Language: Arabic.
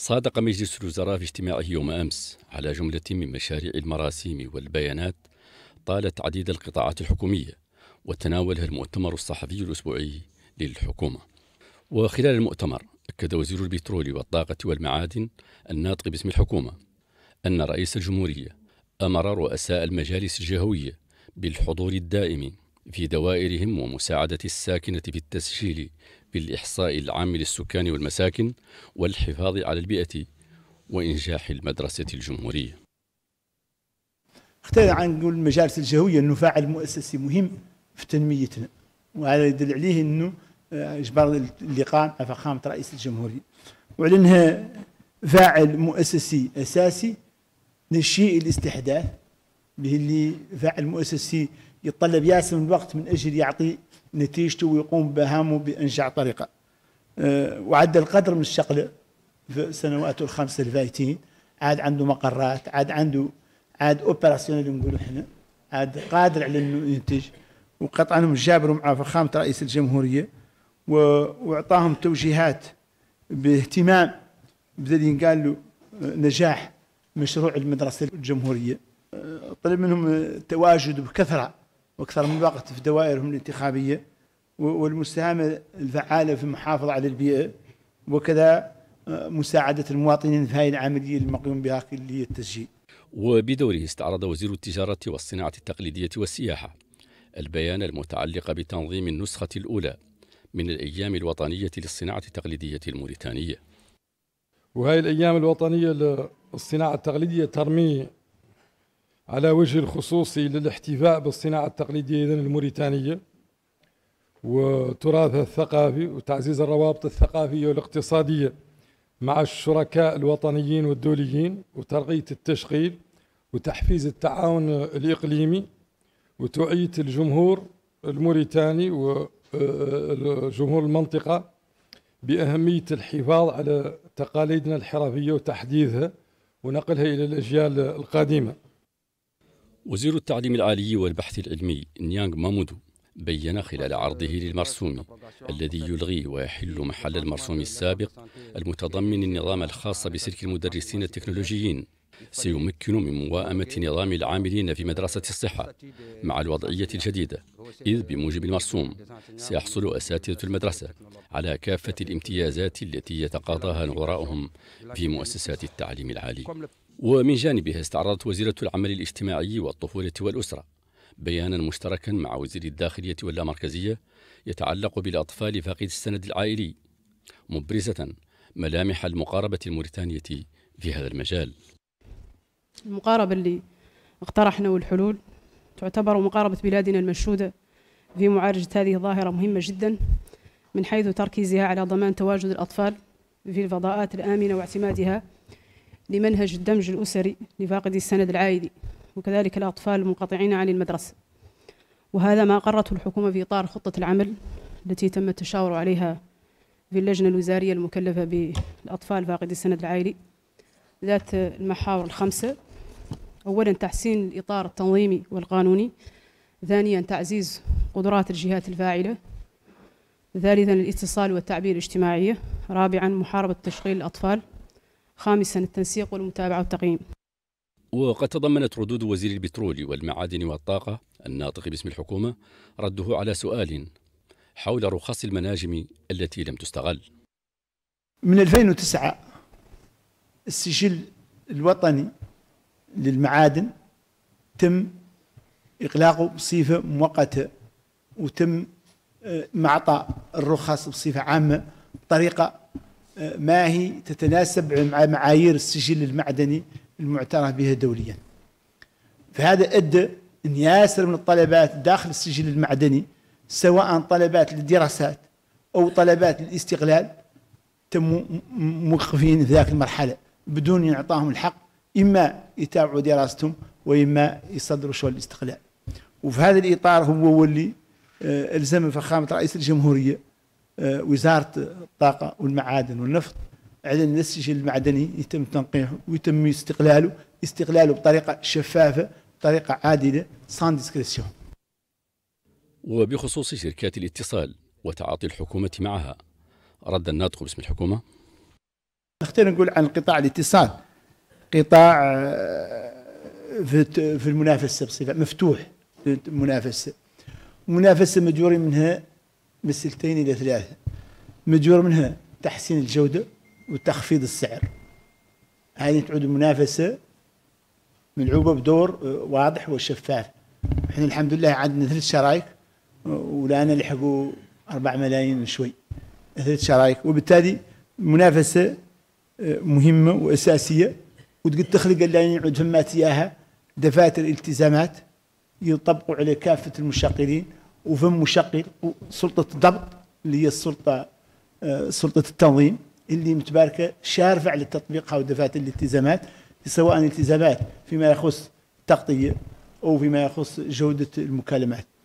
صادق مجلس الوزراء في اجتماعه يوم أمس على جملة من مشاريع المراسيم والبيانات طالت عديد القطاعات الحكومية وتناولها المؤتمر الصحفي الأسبوعي للحكومة وخلال المؤتمر أكد وزير البترول والطاقة والمعادن الناطق باسم الحكومة أن رئيس الجمهورية أمر رؤساء المجالس الجهوية بالحضور الدائم في دوائرهم ومساعدة الساكنة في التسجيل بالإحصاء العام للسكان والمساكن والحفاظ على البيئة وإنجاح المدرسة الجمهورية اختار عن نقول المجالس الجهوية أنه فاعل مؤسسي مهم في تنميتنا وهذا يدل عليه أنه آه، إجبار اللقاء مع فخامة رئيس الجمهورية وعلى أنها فاعل مؤسسي أساسي نشيء الاستحداث اللي فاعل مؤسسي يتطلب ياسر من الوقت من أجل يعطي نتيجته ويقوم بهامه بانجع طريقة أه، وعد القدر من الشغلة في سنواته الخمس الفايتين عاد عنده مقرات عاد عنده عاد اللي نقولوا احنا عاد قادر على انه ينتج وقطعا جابروا مع فخامه رئيس الجمهوريه واعطاهم توجيهات باهتمام بدا قال له أه، نجاح مشروع المدرسه الجمهوريه أه، طلب منهم التواجد بكثره واكثر من وقت في دوائرهم الانتخابيه والمساهمه الفعاله في المحافظه على البيئه وكذا آه، مساعده المواطنين في هذه العمليه المقيم بها اللي هي التسجيل. وبدوره استعرض وزير التجاره والصناعه التقليديه والسياحه البيان المتعلق بتنظيم النسخه الاولى من الايام الوطنيه للصناعه التقليديه الموريتانيه. وهي الايام الوطنيه للصناعه التقليديه ترمي على وجه الخصوص للاحتفاء بالصناعة التقليدية إذن الموريتانية وتراثها الثقافي وتعزيز الروابط الثقافية والاقتصادية مع الشركاء الوطنيين والدوليين وترقية التشغيل وتحفيز التعاون الإقليمي وتوعية الجمهور الموريتاني وجمهور المنطقة بأهمية الحفاظ على تقاليدنا الحرفية وتحديثها ونقلها إلى الأجيال القادمة وزير التعليم العالي والبحث العلمي نيانغ مامودو بين خلال عرضه للمرسوم الذي يلغي ويحل محل المرسوم السابق المتضمن النظام الخاص بسلك المدرسين التكنولوجيين سيمكن من مواءمة نظام العاملين في مدرسة الصحة مع الوضعية الجديدة إذ بموجب المرسوم سيحصل أساتذة المدرسة على كافة الامتيازات التي يتقاضاها نظرائهم في مؤسسات التعليم العالي ومن جانبها استعرضت وزيرة العمل الاجتماعي والطفولة والأسرة بيانا مشتركا مع وزير الداخلية واللامركزية يتعلق بالأطفال فاقد السند العائلي مبرزة ملامح المقاربة الموريتانية في هذا المجال المقاربة اللي اقترحنا والحلول تعتبر مقاربة بلادنا المشهودة في معالجة هذه الظاهرة مهمة جدا من حيث تركيزها على ضمان تواجد الأطفال في الفضاءات الآمنة واعتمادها لمنهج الدمج الأسري لفاقدي السند العائلي وكذلك الأطفال المنقطعين عن المدرسة وهذا ما أقرته الحكومة في إطار خطة العمل التي تم التشاور عليها في اللجنة الوزارية المكلفة بالأطفال فاقدي السند العائلي ذات المحاور الخمسة أولا تحسين الإطار التنظيمي والقانوني ثانيا تعزيز قدرات الجهات الفاعلة ثالثا الاتصال والتعبير الاجتماعية رابعا محاربة تشغيل الأطفال خامسا التنسيق والمتابعة والتقييم وقد تضمنت ردود وزير البترول والمعادن والطاقة الناطق باسم الحكومة رده على سؤال حول رخص المناجم التي لم تستغل من 2009 السجل الوطني للمعادن تم إغلاقه بصفة مؤقتة وتم آه، معطى الرخص بصفة عامة بطريقة آه، ما هي تتناسب مع معايير السجل المعدني المعترف بها دوليا فهذا أدى أن ياسر من الطلبات داخل السجل المعدني سواء طلبات للدراسات أو طلبات للاستقلال تموا موقفين في ذاك المرحلة بدون يعطاهم الحق إما يتابعوا دراستهم وإما يصدروا شغل الاستقلال وفي هذا الإطار هو واللي آه، ألزم فخامة رئيس الجمهورية آه، وزارة الطاقة والمعادن والنفط على أن السجل المعدني يتم تنقيحه ويتم استقلاله استقلاله بطريقة شفافة بطريقة عادلة سان ديسكريسيون وبخصوص شركات الاتصال وتعاطي الحكومة معها رد الناطق باسم الحكومة نختار نقول عن قطاع الاتصال قطاع آه، في المنافسه بصفه مفتوح المنافسه منافسه مجور منها مسلتين الى ثلاثه مجور منها تحسين الجوده وتخفيض السعر هذه تعود المنافسه ملعوبه بدور آه، واضح وشفاف احنا الحمد لله عندنا ثلاث شرايك آه، ولانا لحقوا 4 ملايين شوي ثلاث شرايك وبالتالي المنافسه مهمه واساسيه وتقد تخلق اللي يعود فما تياها دفاتر التزامات يطبقوا على كافه المشغلين وفم مشغل وسلطه الضبط اللي هي السلطه آه، سلطه التنظيم اللي متباركه شارفه على تطبيقها ودفاتر الالتزامات سواء التزامات فيما يخص التغطيه او فيما يخص جوده المكالمات